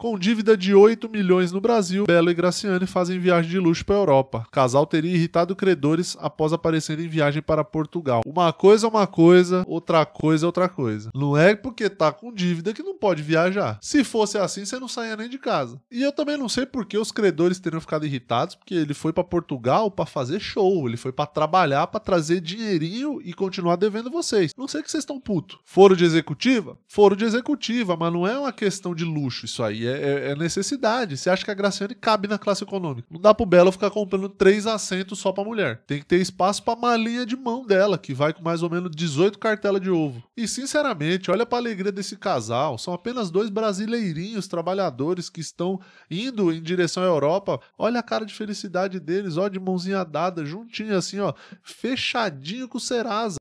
Com dívida de 8 milhões no Brasil, Belo e Graciane fazem viagem de luxo para a Europa. O casal teria irritado credores após aparecer em viagem para Portugal. Uma coisa é uma coisa, outra coisa é outra coisa. Não é porque tá com dívida que não pode viajar. Se fosse assim, você não saía nem de casa. E eu também não sei por que os credores teriam ficado irritados, porque ele foi para Portugal para fazer show, ele foi para trabalhar, para trazer dinheirinho e continuar devendo vocês. Não sei que vocês estão puto. Foro de executiva? Foro de executiva, mas não é uma questão de luxo isso aí. É é, é, é, necessidade. Você acha que a Graciane cabe na classe econômica? Não dá pro Belo ficar comprando três assentos só pra mulher. Tem que ter espaço pra malinha de mão dela, que vai com mais ou menos 18 cartelas de ovo. E sinceramente, olha pra alegria desse casal. São apenas dois brasileirinhos trabalhadores que estão indo em direção à Europa. Olha a cara de felicidade deles, ó, de mãozinha dada, juntinho assim, ó, fechadinho com o Serasa.